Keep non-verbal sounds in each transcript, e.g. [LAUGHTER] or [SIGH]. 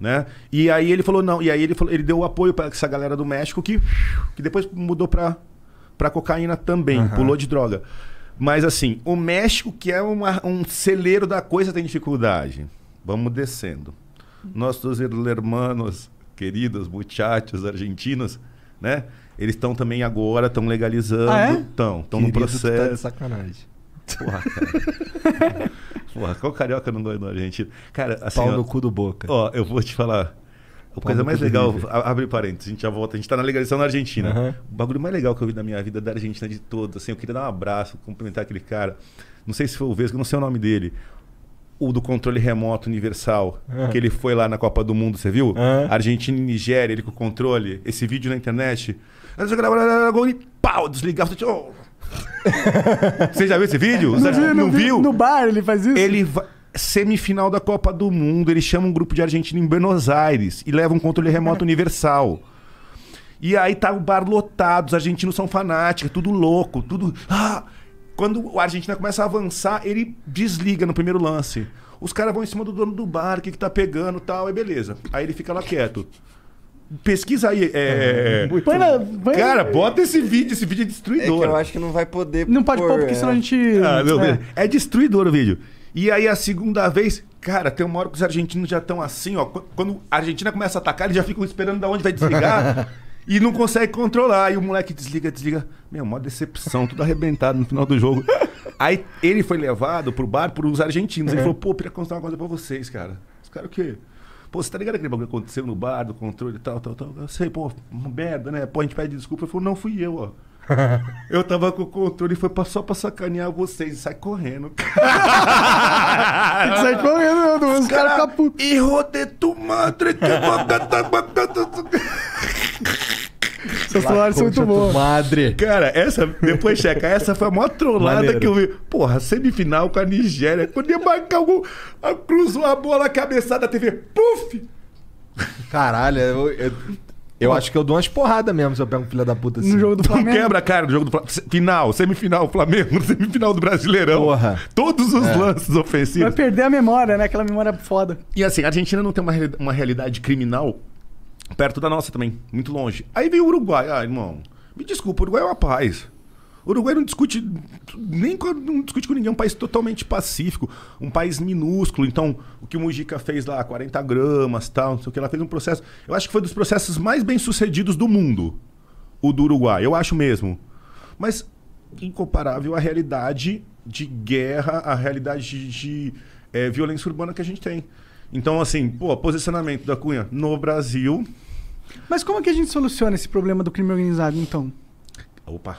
né? E aí ele falou não, e aí ele falou, ele deu apoio para essa galera do México que que depois mudou para para cocaína também, uhum. pulou de droga. Mas assim, o México que é uma, um celeiro da coisa tem dificuldade. Vamos descendo. Nossos irmãos queridos muchachos argentinos, né? Eles estão também agora, estão legalizando, estão, ah, é? estão no processo. Tá de sacanagem. Porra, cara. [LAUGHS] Porra, qual carioca não ganhou na Argentina? Cara, assim. Pau ó, no cu do boca. Ó, eu vou te falar. A coisa mais legal, abre parênteses, a gente já volta, a gente tá na legalização na Argentina. Uhum. O bagulho mais legal que eu vi na minha vida da Argentina de todos, assim, eu queria dar um abraço, cumprimentar aquele cara. Não sei se foi o Vesgo, não sei o nome dele. O do controle remoto universal, uhum. que ele foi lá na Copa do Mundo, você viu? Uhum. Argentina e Nigéria, ele com o controle. Esse vídeo na internet. gol e pau, desligar, Oh, você já viu esse vídeo? Não, vi, não, não viu? Vi, no bar ele faz isso? Ele semifinal da Copa do Mundo, ele chama um grupo de argentino em Buenos Aires e leva um controle remoto universal. E aí tá o bar lotado, os argentinos são fanáticos, tudo louco, tudo. Ah! Quando a Argentina começa a avançar, ele desliga no primeiro lance. Os caras vão em cima do dono do bar, o que, que tá pegando tal, é beleza. Aí ele fica lá quieto. Pesquisa aí. É... Ah, é, é. Põe na, põe Cara, bota esse vídeo. Esse vídeo é destruidor. É eu acho que não vai poder. Não pode pôr, porque é... senão a gente. Ah, meu é. é destruidor o vídeo. E aí a segunda vez, cara, tem uma hora que os argentinos já estão assim, ó. Quando a Argentina começa a atacar, eles já ficam esperando da onde vai desligar [LAUGHS] e não consegue controlar. E o moleque desliga, desliga. Meu, uma decepção, tudo arrebentado no final do jogo. aí ele foi levado pro bar por uns argentinos. Ele é. falou, pô, queria contar uma coisa pra vocês, cara. Os caras o quê? Pô, você tá ligado aquele bagulho que aconteceu no bar, do controle e tal, tal, tal. Eu sei, pô, merda, né? Pô, a gente pede desculpa. Ele falou, não fui eu, ó. [LAUGHS] Eu tava com o controle e foi só pra sacanear vocês. Sai correndo. [LAUGHS] sai correndo, mano. Os caras cara ficam putos. E rodeto madre. Seus salários são muito bons. Madre. Cara, essa, depois checa, essa foi a maior trollada Maneiro. que eu vi. Porra, semifinal com a Nigéria. Quando ia marcar algum. Cruzou a bola, a cabeçada da TV. Puf! Caralho, eu, eu... Eu acho que eu dou umas porradas mesmo se eu pego um filho da puta assim. No jogo do Flamengo. Tu quebra, cara, no jogo do Flamengo. Final, semifinal, Flamengo, [LAUGHS] semifinal do Brasileirão. Porra. Todos os é. lances ofensivos. Vai perder a memória, né? Aquela memória foda. E assim, a Argentina não tem uma, uma realidade criminal Perto da nossa também, muito longe. Aí veio o Uruguai. Ah, irmão, me desculpa, o Uruguai é uma paz. O Uruguai não discute nem não discute com ninguém, é um país totalmente pacífico, um país minúsculo. Então, o que o Mujica fez lá, 40 gramas, tal, não sei o que, ela fez um processo. Eu acho que foi um dos processos mais bem sucedidos do mundo, o do Uruguai, eu acho mesmo. Mas incomparável à realidade de guerra, à realidade de, de eh, é, violência urbana que a gente tem. Então, assim, pô, posicionamento da Cunha no Brasil. Mas como é que a gente soluciona esse problema do crime organizado, então? Opa.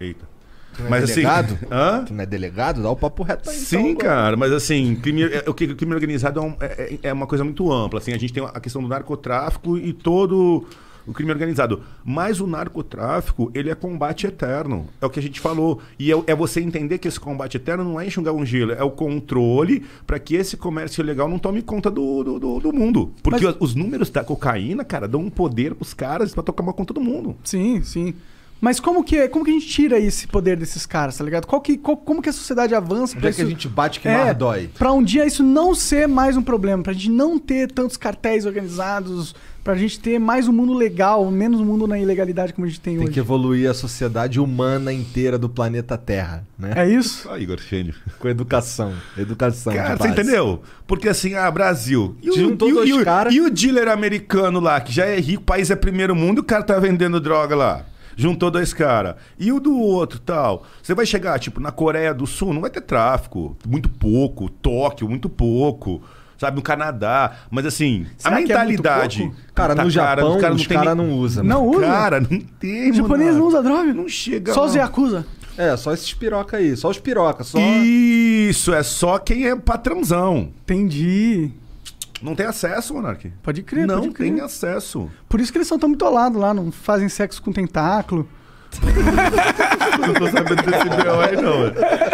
Eita. Tu não é mas é delegado? assim, [LAUGHS] Hã? Tu não é delegado? Dá o papo reto aí, Sim, então, cara, mas assim, crime, é, o crime organizado é, um, é, é, é, uma coisa muito ampla. Assim, a gente tem a questão do narcotráfico e todo o crime organizado. Mas o narcotráfico, ele é combate eterno. É o que a gente falou. E é, é você entender que esse combate eterno não é enxugar um gelo, é o controle para que esse comércio ilegal não tome conta do, do, do, do mundo. Porque Mas... os números da cocaína, cara, dão um poder pros caras para tocar uma conta do mundo. Sim, sim. Mas como que, é, como que a gente tira esse poder desses caras, tá ligado? Qual que, qual, como que a sociedade avança para é que a gente bate que é, mais dói? Para um dia isso não ser mais um problema, para a gente não ter tantos cartéis organizados, para a gente ter mais um mundo legal, menos um mundo na ilegalidade como a gente tem, tem hoje. Tem que evoluir a sociedade humana inteira do planeta Terra, né? É isso? Ah, Igor Gênio. Com educação. Educação. Cara, você entendeu? Porque assim, ah, Brasil. E o, Juntou e, cara... e o dealer americano lá, que já é rico, país é primeiro mundo, o cara tá vendendo droga lá juntou dois caras. E o do outro, tal. Você vai chegar, tipo, na Coreia do Sul, não vai ter tráfico. Muito pouco. Tóquio, muito pouco sabe, no Canadá. Mas assim, Será a é mentalidade. É cara, tá no Japão, cara, cara os caras não, cara não usam. Não usa? Cara, não tem. Os japonês não usa droga. Não chega. Só os Yakuza. É, só esses piroca aí, só os piroca, só... Isso, é só quem é patrãozão. Entendi. Não tem acesso, Monark. Pode crer, Não pode crer. tem acesso. Por isso que eles são tão mitolados lá, não fazem sexo com tentáculo. [LAUGHS] não tô sabendo desse B.O. aí, não.